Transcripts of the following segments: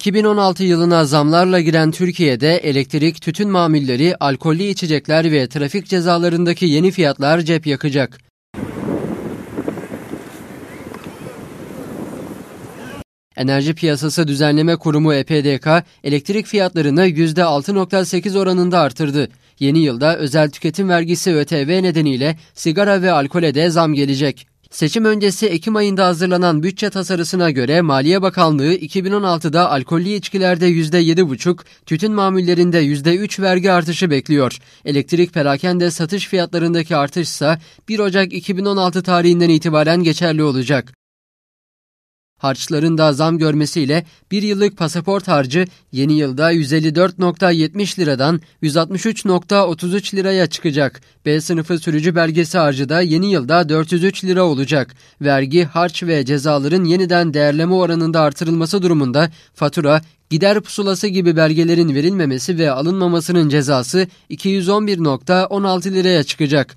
2016 yılına zamlarla giren Türkiye'de elektrik, tütün mamilleri, alkollü içecekler ve trafik cezalarındaki yeni fiyatlar cep yakacak. Enerji Piyasası Düzenleme Kurumu EPDK elektrik fiyatlarını %6.8 oranında artırdı. Yeni yılda özel tüketim vergisi ÖTV nedeniyle sigara ve alkole de zam gelecek. Seçim öncesi Ekim ayında hazırlanan bütçe tasarısına göre Maliye Bakanlığı 2016'da alkollü içkilerde %7,5, tütün mamullerinde %3 vergi artışı bekliyor. Elektrik perakende satış fiyatlarındaki artış ise 1 Ocak 2016 tarihinden itibaren geçerli olacak. Harçların da zam görmesiyle bir yıllık pasaport harcı yeni yılda 154.70 liradan 163.33 liraya çıkacak. B sınıfı sürücü belgesi harcı da yeni yılda 403 lira olacak. Vergi, harç ve cezaların yeniden değerleme oranında artırılması durumunda fatura, gider pusulası gibi belgelerin verilmemesi ve alınmamasının cezası 211.16 liraya çıkacak.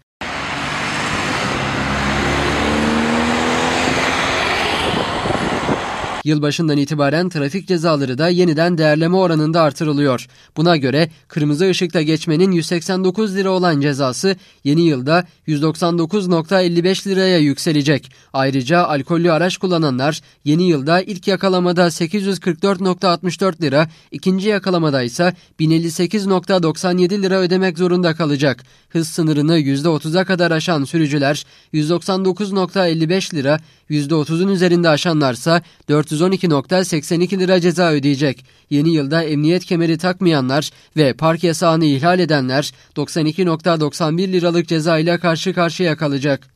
Yılbaşından itibaren trafik cezaları da yeniden değerleme oranında artırılıyor. Buna göre kırmızı ışıkta geçmenin 189 lira olan cezası yeni yılda 199.55 liraya yükselecek. Ayrıca alkollü araç kullananlar yeni yılda ilk yakalamada 844.64 lira, ikinci yakalamada ise 1058.97 lira ödemek zorunda kalacak. Hız sınırını %30'a kadar aşan sürücüler 199.55 lira, %30'un üzerinde aşanlarsa 4 412.82 lira ceza ödeyecek. Yeni yılda emniyet kemeri takmayanlar ve park yasağını ihlal edenler 92.91 liralık ceza ile karşı karşıya kalacak.